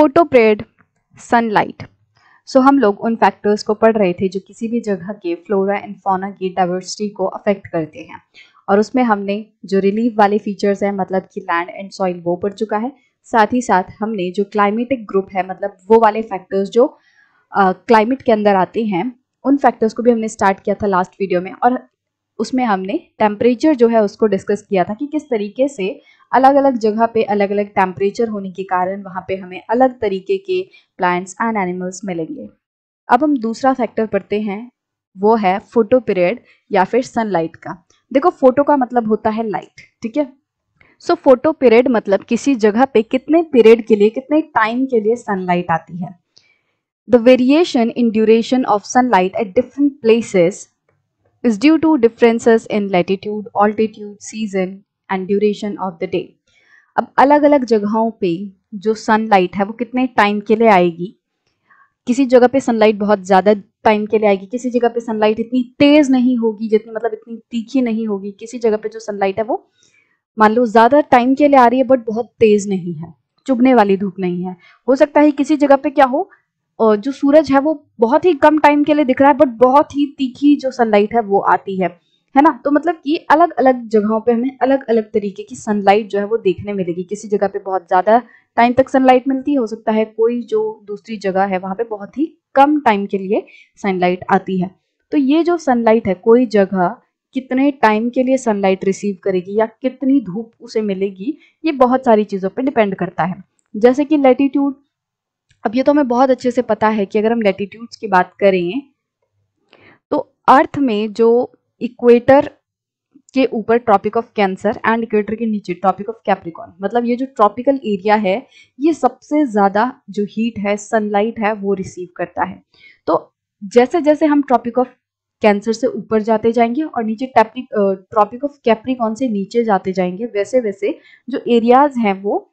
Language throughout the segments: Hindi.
फोटोप्रेड सनलाइट सो हम लोग उन फैक्टर्स को पढ़ रहे थे जो किसी भी जगह के फ्लोरा एंड फोना की डाइवर्सिटी को अफेक्ट करते हैं और उसमें हमने जो रिलीफ वाले फीचर्स हैं मतलब कि लैंड एंड सॉइल वो पढ़ चुका है साथ ही साथ हमने जो क्लाइमेटिक ग्रुप है मतलब वो वाले फैक्टर्स जो क्लाइमेट uh, के अंदर आते हैं उन फैक्टर्स को भी हमने स्टार्ट किया था लास्ट वीडियो में और उसमें हमने टेम्परेचर जो है उसको डिस्कस किया था कि किस तरीके से अलग अलग जगह पे अलग अलग टेम्परेचर होने के कारण वहाँ पे हमें अलग तरीके के प्लांट्स एंड एनिमल्स मिलेंगे अब हम दूसरा फैक्टर पढ़ते हैं वो है फोटो पीरियड या फिर सनलाइट का देखो फोटो का मतलब होता है लाइट ठीक है सो फोटो पीरियड मतलब किसी जगह पे कितने पीरियड के लिए कितने टाइम के लिए सनलाइट आती है the variation in duration of sunlight at different places is due to differences in latitude altitude season and duration of the day अब अलग अलग जगहों पे जो सनलाइट है वो कितने टाइम के लिए आएगी किसी जगह पे सनलाइट बहुत ज़्यादा टाइम के लिए आएगी किसी जगह पे सनलाइट इतनी तेज़ नहीं होगी जितनी मतलब इतनी तीखी नहीं होगी किसी जगह पे जो सनलाइट है वो मान लो ज़्यादा टाइम के लिए आ रही है बट बहुत तेज़ नहीं है चुभने वाली धूप नहीं है हो सकता है किसी जगह पे क्या हो और जो सूरज है वो बहुत ही कम टाइम के लिए दिख रहा है बट बहुत ही तीखी जो सनलाइट है वो आती है है ना तो मतलब कि अलग अलग जगहों पे हमें अलग अलग तरीके की सनलाइट जो है वो देखने मिलेगी किसी जगह पे बहुत ज़्यादा टाइम तक सनलाइट मिलती हो सकता है कोई जो दूसरी जगह है वहां पे बहुत ही कम टाइम के लिए सनलाइट आती है तो ये जो सनलाइट है कोई जगह कितने टाइम के लिए सनलाइट रिसीव करेगी या कितनी धूप उसे मिलेगी ये बहुत सारी चीज़ों पर डिपेंड करता है जैसे कि लेटीट्यूड अब ये तो हमें बहुत अच्छे से पता है कि अगर हम लेटीट्यूड्स की बात करें तो अर्थ में जो इक्वेटर के ऊपर tropic of Cancer and equator के नीचे ट्रॉपिक ऑफ कैप्रिकॉन मतलब ये जो ट्रॉपिकल एरिया है ये सबसे ज़्यादा जो हीट है सनलाइट है वो रिसीव करता है तो जैसे जैसे हम ट्रॉपिक ऑफ कैंसर से ऊपर जाते जाएंगे और नीचे ट्रॉपिक ऑफ कैप्रिकॉन से नीचे जाते जाएंगे वैसे वैसे जो एरियाज हैं वो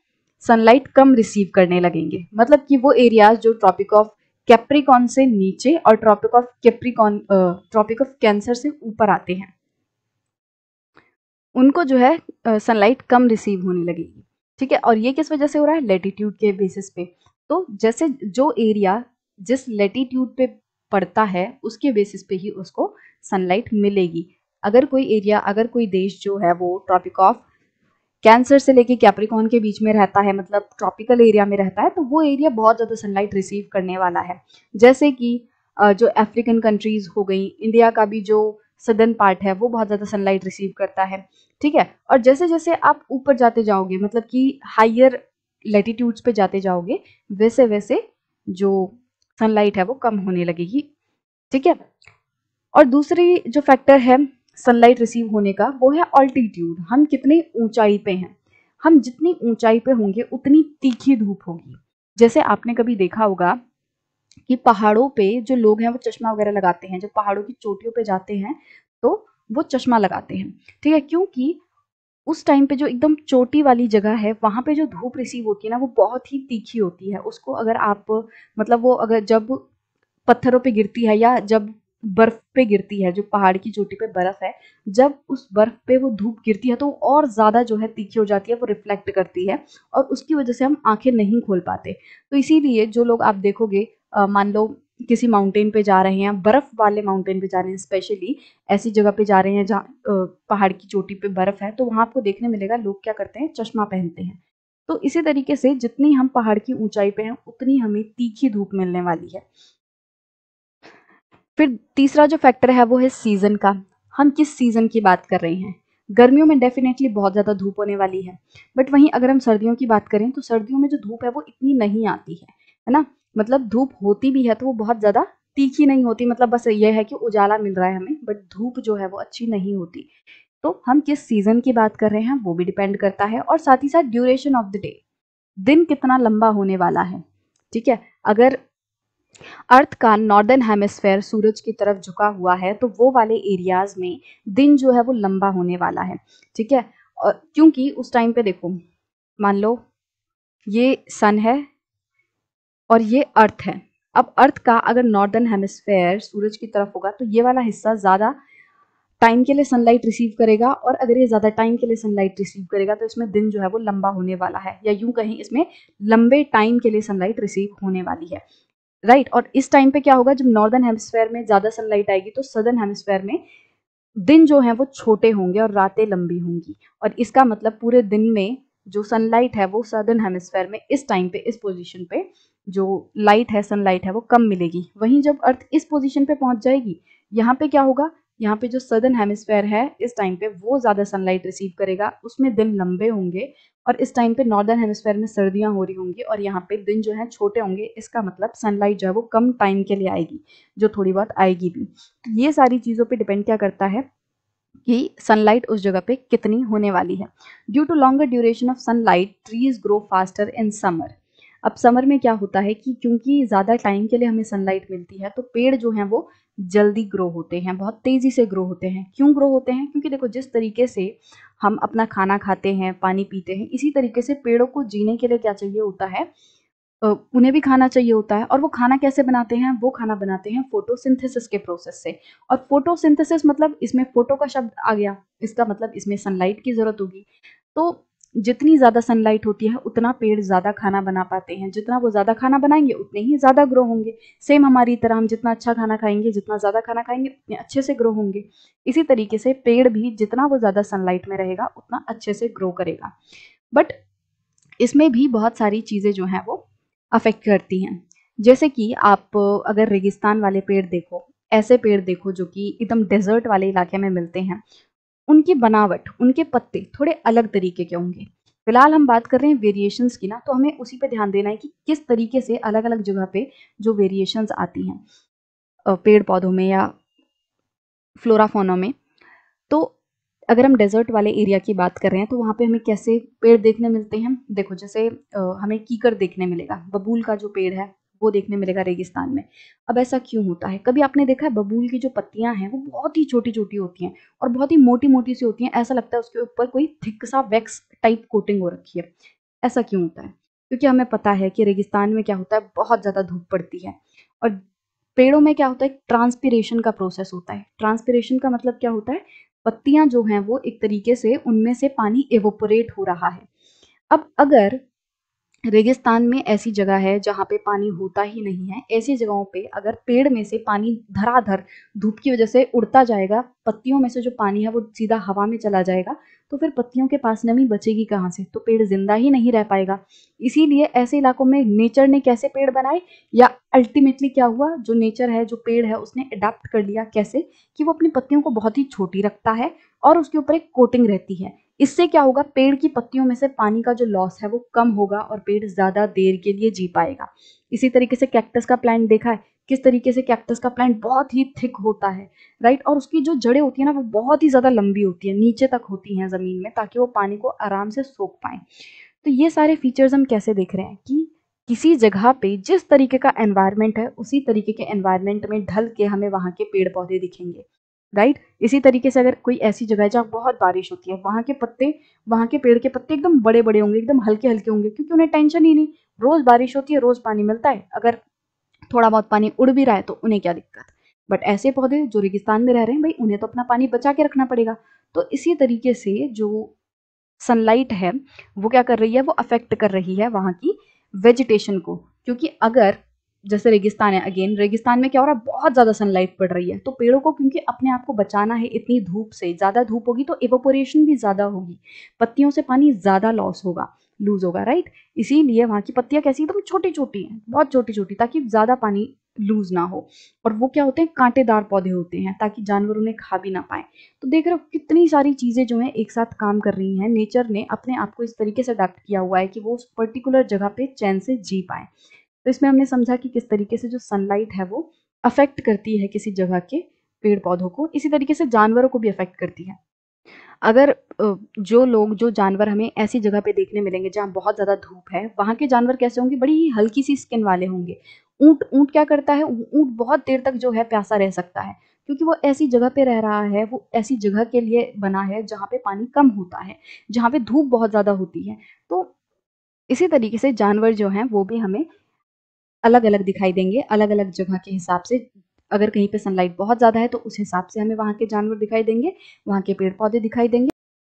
सनलाइट कम रिसीव करने लगेंगे मतलब कि वो एरियाज जो ट्रॉपिक ऑफ कैप्रिकॉन से नीचे और tropic of Capricorn tropic of Cancer से ऊपर आते हैं उनको जो है सनलाइट कम रिसीव होने लगेगी ठीक है और ये किस वजह से हो रहा है लेटीट्यूड के बेसिस पे तो जैसे जो एरिया जिस लेटीट्यूड पे पड़ता है उसके बेसिस पे ही उसको सनलाइट मिलेगी अगर कोई एरिया अगर कोई देश जो है वो ट्रॉपिक ऑफ कैंसर से लेके कैप्रिकॉन के बीच में रहता है मतलब ट्रॉपिकल एरिया में रहता है तो वो एरिया बहुत ज़्यादा सनलाइट रिसीव करने वाला है जैसे कि जो अफ्रीकन कंट्रीज हो गई इंडिया का भी जो सदर्न पार्ट है वो बहुत ज़्यादा सनलाइट रिसीव करता है ठीक है और जैसे जैसे आप ऊपर जाते जाओगे मतलब कि हाइयर लेटीट्यूड्स पे जाते जाओगे वैसे वैसे जो सनलाइट है वो कम होने लगेगी ठीक है और दूसरी जो फैक्टर है सनलाइट रिसीव होने का वो है ऑल्टीट्यूड हम कितने ऊंचाई पे हैं हम जितनी ऊंचाई पे होंगे उतनी तीखी धूप होगी जैसे आपने कभी देखा होगा कि पहाड़ों पे जो लोग हैं वो चश्मा वगैरह लगाते हैं जब पहाड़ों की चोटियों पे जाते हैं तो वो चश्मा लगाते हैं ठीक है क्योंकि उस टाइम पे जो एकदम चोटी वाली जगह है वहाँ पे जो धूप रिसीव होती है ना वो बहुत ही तीखी होती है उसको अगर आप मतलब वो अगर जब पत्थरों पे गिरती है या जब बर्फ पे गिरती है जो पहाड़ की चोटी पे बर्फ है जब उस बर्फ पे वो धूप गिरती है तो और ज्यादा जो है तीखी हो जाती है वो रिफ्लेक्ट करती है और उसकी वजह से हम आंखें नहीं खोल पाते तो इसीलिए जो लोग आप देखोगे मान लो किसी माउंटेन पे जा रहे हैं बर्फ वाले माउंटेन पे जा रहे हैं स्पेशली ऐसी जगह पे जा रहे हैं जहाँ पहाड़ की चोटी पे बर्फ है तो वहां आपको देखने मिलेगा लोग क्या करते हैं चश्मा पहनते हैं तो इसी तरीके से जितनी हम पहाड़ की ऊंचाई पे हैं उतनी हमें तीखी धूप मिलने वाली है फिर तीसरा जो फैक्टर है वो है सीज़न का हम किस सीज़न की बात कर रहे हैं गर्मियों में डेफिनेटली बहुत ज़्यादा धूप होने वाली है बट वहीं अगर हम सर्दियों की बात करें तो सर्दियों में जो धूप है वो इतनी नहीं आती है है ना मतलब धूप होती भी है तो वो बहुत ज़्यादा तीखी नहीं होती मतलब बस ये है कि उजाला मिल रहा है हमें बट धूप जो है वो अच्छी नहीं होती तो हम किस सीज़न की बात कर रहे हैं वो भी डिपेंड करता है और साथ ही साथ ड्यूरेशन ऑफ द डे दिन कितना लंबा होने वाला है ठीक है अगर अर्थ का नॉर्दर्न हेमिस्फेयर सूरज की तरफ झुका हुआ है तो वो वाले एरियाज में दिन जो है वो लंबा होने वाला है ठीक है और क्योंकि उस टाइम पे देखो मान लो ये सन है और ये अर्थ है अब अर्थ का अगर नॉर्दर्न हेमिस्फेयर सूरज की तरफ होगा तो ये वाला हिस्सा ज़्यादा टाइम के लिए सनलाइट रिसीव करेगा और अगर ये ज़्यादा टाइम के लिए सनलाइट रिसीव करेगा तो इसमें दिन जो है वो लंबा होने वाला है या यूं कहीं इसमें लंबे टाइम के लिए सनलाइट रिसीव होने वाली है राइट right? और इस टाइम पे क्या होगा जब नॉर्दर्न हेमस्फेयर में ज़्यादा सनलाइट आएगी तो सदर्न हेमस्फेयर में दिन जो है वो छोटे होंगे और रातें लंबी होंगी और इसका मतलब पूरे दिन में जो सनलाइट है वो सदर्न हेमस्फेयर में इस टाइम पे इस पोजीशन पे जो लाइट है सनलाइट है वो कम मिलेगी वहीं जब अर्थ इस पोजिशन पे पहुंच जाएगी यहाँ पे क्या होगा यहाँ पे जो सदर्न हेमिस्फेयर है इस टाइम पे वो ज़्यादा सनलाइट रिसीव करेगा उसमें दिन लंबे होंगे और इस टाइम पे नॉर्दर्न हेमिस्फेयर में सर्दियां हो रही होंगी और यहाँ पे दिन जो है छोटे होंगे इसका मतलब सनलाइट जो है वो कम टाइम के लिए आएगी जो थोड़ी बहुत आएगी भी तो ये सारी चीज़ों पर डिपेंड क्या करता है कि सनलाइट उस जगह पे कितनी होने वाली है due to longer duration of sunlight trees grow faster in summer अब समर में क्या होता है कि क्योंकि ज़्यादा टाइम के लिए हमें सनलाइट मिलती है तो पेड़ जो हैं वो जल्दी ग्रो होते हैं बहुत तेज़ी से ग्रो होते हैं क्यों ग्रो होते हैं क्योंकि देखो जिस तरीके से हम अपना खाना खाते हैं पानी पीते हैं इसी तरीके से पेड़ों को जीने के लिए क्या चाहिए होता है उन्हें भी खाना चाहिए होता है और वो खाना कैसे बनाते हैं वो खाना बनाते हैं फोटोसिंथेसिस के प्रोसेस से और फोटोसिंथेसिस मतलब इसमें फोटो का शब्द आ गया इसका मतलब इसमें सनलाइट की ज़रूरत होगी तो जितनी ज़्यादा सनलाइट होती है उतना पेड़ ज़्यादा खाना बना पाते हैं जितना वो ज़्यादा खाना बनाएंगे उतने ही ज़्यादा ग्रो होंगे सेम हमारी तरह हम जितना अच्छा खाना खाएंगे जितना ज़्यादा खाना खाएंगे उतने अच्छे से ग्रो होंगे इसी तरीके से पेड़ भी जितना वो ज़्यादा सनलाइट में रहेगा उतना अच्छे से ग्रो करेगा बट इसमें भी बहुत सारी चीज़ें जो हैं वो अफेक्ट करती हैं जैसे कि आप अगर रेगिस्तान वाले पेड़ देखो ऐसे पेड़ देखो जो कि एकदम डेजर्ट वाले इलाके में मिलते हैं उनकी बनावट उनके पत्ते थोड़े अलग तरीके के होंगे फिलहाल हम बात कर रहे हैं वेरिएशंस की ना तो हमें उसी पे ध्यान देना है कि किस तरीके से अलग अलग जगह पे जो वेरिएशंस आती हैं पेड़ पौधों में या फ्लोराफोना में तो अगर हम डेजर्ट वाले एरिया की बात कर रहे हैं तो वहाँ पे हमें कैसे पेड़ देखने मिलते हैं देखो जैसे हमें कीकर देखने मिलेगा बबूल का जो पेड़ है वो देखने मिलेगा रेगिस्तान में अब ऐसा क्यों होता है कभी आपने देखा है बबूल की जो पत्तियां हैं वो बहुत ही छोटी छोटी होती हैं और बहुत ही मोटी मोटी सी होती हैं ऐसा लगता है उसके ऊपर कोई थिक सा वैक्स टाइप कोटिंग हो रखी है ऐसा क्यों होता है क्योंकि हमें पता है कि रेगिस्तान में क्या होता है बहुत ज़्यादा धूप पड़ती है और पेड़ों में क्या होता है ट्रांसपीरेशन का प्रोसेस होता है ट्रांसपीरेशन का मतलब क्या होता है पत्तियां जो हैं वो एक तरीके से उनमें से पानी एवोपोरेट हो रहा है अब अगर रेगिस्तान में ऐसी जगह है जहाँ पे पानी होता ही नहीं है ऐसी जगहों पे अगर पेड़ में से पानी धराधर धूप की वजह से उड़ता जाएगा पत्तियों में से जो पानी है वो सीधा हवा में चला जाएगा तो फिर पत्तियों के पास नमी बचेगी कहाँ से तो पेड़ जिंदा ही नहीं रह पाएगा इसीलिए ऐसे इलाकों में नेचर ने कैसे पेड़ बनाए या अल्टीमेटली क्या हुआ जो नेचर है जो पेड़ है उसने अडाप्ट कर लिया कैसे कि वो अपनी पत्तियों को बहुत ही छोटी रखता है और उसके ऊपर एक कोटिंग रहती है इससे क्या होगा पेड़ की पत्तियों में से पानी का जो लॉस है वो कम होगा और पेड़ ज़्यादा देर के लिए जी पाएगा इसी तरीके से कैक्टस का प्लांट देखा है किस तरीके से कैक्टस का प्लांट बहुत ही थिक होता है राइट और उसकी जो जड़ें होती है ना वो बहुत ही ज़्यादा लंबी होती है नीचे तक होती हैं ज़मीन में ताकि वो पानी को आराम से सोख पाए तो ये सारे फीचर्स हम कैसे देख रहे हैं कि किसी जगह पे जिस तरीके का एनवायरमेंट है उसी तरीके के एनवायरमेंट में ढल के हमें वहाँ के पेड़ पौधे दिखेंगे राइट इसी तरीके से अगर कोई ऐसी जगह है जहाँ बहुत बारिश होती है वहाँ के पत्ते वहाँ के पेड़ के पत्ते एकदम बड़े बड़े होंगे एकदम हल्के हल्के होंगे क्योंकि उन्हें टेंशन ही नहीं रोज बारिश होती है रोज पानी मिलता है अगर थोड़ा बहुत पानी उड़ भी रहा है तो उन्हें क्या दिक्कत बट ऐसे पौधे जो रेगिस्तान में रह रहे हैं भाई उन्हें तो अपना पानी बचा के रखना पड़ेगा तो इसी तरीके से जो सनलाइट है वो क्या कर रही है वो अफेक्ट कर रही है वहाँ की वेजिटेशन को क्योंकि अगर जैसे रेगिस्तान है अगेन रेगिस्तान में क्या हो रहा है बहुत ज़्यादा सनलाइट पड़ रही है तो पेड़ों को क्योंकि अपने आप को बचाना है इतनी धूप से ज़्यादा धूप होगी तो इवोपोरेशन भी ज़्यादा होगी पत्तियों से पानी ज़्यादा लॉस होगा लूज होगा राइट इसीलिए वहाँ की पत्तियाँ कैसी एकदम छोटी छोटी हैं बहुत छोटी छोटी ताकि ज़्यादा पानी लूज ना हो और वो क्या होते हैं कांटेदार पौधे होते हैं ताकि जानवर उन्हें खा भी ना पाए तो देख रहे हो कितनी सारी चीज़ें जो हैं एक साथ काम कर रही हैं नेचर ने अपने आप को इस तरीके से अडेप्ट किया हुआ है कि वो उस पर्टिकुलर जगह पे चैन से जी पाए तो इसमें हमने समझा कि किस तरीके से जो सनलाइट है वो अफेक्ट करती है किसी जगह के पेड़ पौधों को इसी तरीके से जानवरों को भी अफेक्ट करती है अगर जो लोग जो जानवर हमें ऐसी जगह पे देखने मिलेंगे जहाँ बहुत ज़्यादा धूप है वहाँ के जानवर कैसे होंगे बड़ी हल्की सी स्किन वाले होंगे ऊँट ऊँट क्या करता है ऊँट बहुत देर तक जो है प्यासा रह सकता है क्योंकि वो ऐसी जगह पे रह रहा है वो ऐसी जगह के लिए बना है जहाँ पे पानी कम होता है जहाँ पे धूप बहुत ज़्यादा होती है तो इसी तरीके से जानवर जो हैं वो भी हमें अलग अलग दिखाई देंगे अलग अलग जगह के हिसाब से अगर कहीं पे सनलाइट बहुत ज़्यादा है तो उस हिसाब से हमें वहाँ के जानवर दिखाई देंगे वहाँ के पेड़ पौधे दिखाई देंगे